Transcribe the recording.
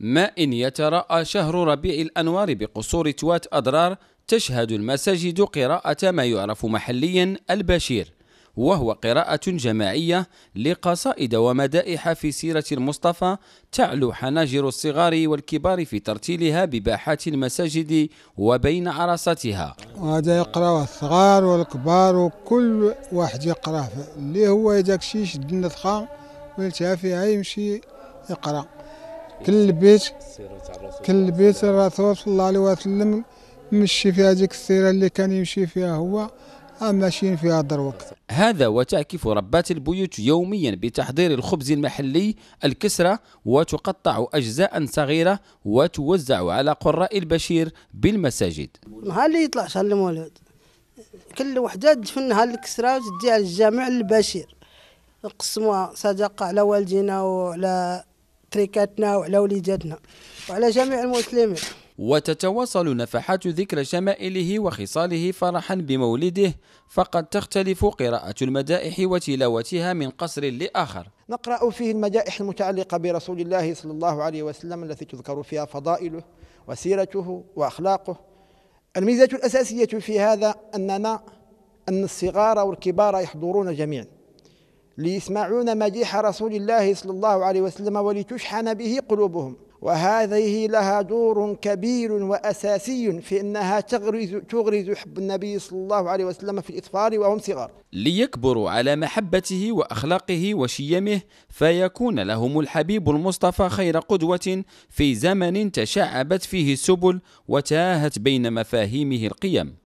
ما إن يتراءى شهر ربيع الأنوار بقصور توات أضرار تشهد المساجد قراءة ما يعرف محليا البشير وهو قراءة جماعية لقصائد ومدائح في سيرة المصطفى تعلو حناجر الصغار والكبار في ترتيلها بباحات المساجد وبين عرصاتها وهذا يقرأ الصغار والكبار وكل واحد يقرأ اللي هو داك الشيء يشد النفخة ويلتها فيها يمشي يقرأ كل بيت كل بيت الرسول صلى الله عليه وسلم مشي فيها هذيك السيرة اللي كان يمشي فيها هو ماشيين فيها دروك هذا وتعكف ربات البيوت يوميا بتحضير الخبز المحلي الكسرة وتقطع أجزاء صغيرة وتوزع على قراء البشير بالمساجد نهار اللي يطلع شهر المولود كل وحدة تدفنها الكسرة وتديها للجامع البشير نقسموها صدقة على والدينا وعلى تريكاتنا وعلى وليداتنا وعلى جميع المسلمين وتتواصل نفحات ذكر شمائله وخصاله فرحا بمولده فقد تختلف قراءة المدائح وتلاوتها من قصر لآخر نقرأ فيه المدائح المتعلقة برسول الله صلى الله عليه وسلم التي تذكر فيها فضائله وسيرته وأخلاقه الميزة الأساسية في هذا أننا أن الصغار والكبار يحضرون جميعا ليسمعون مديح رسول الله صلى الله عليه وسلم ولتشحن به قلوبهم وهذه لها دور كبير وأساسي في أنها تغرز, تغرز حب النبي صلى الله عليه وسلم في الإطفال وهم صغار ليكبروا على محبته وأخلاقه وشيمه فيكون لهم الحبيب المصطفى خير قدوة في زمن تشعبت فيه السبل وتاهت بين مفاهيمه القيم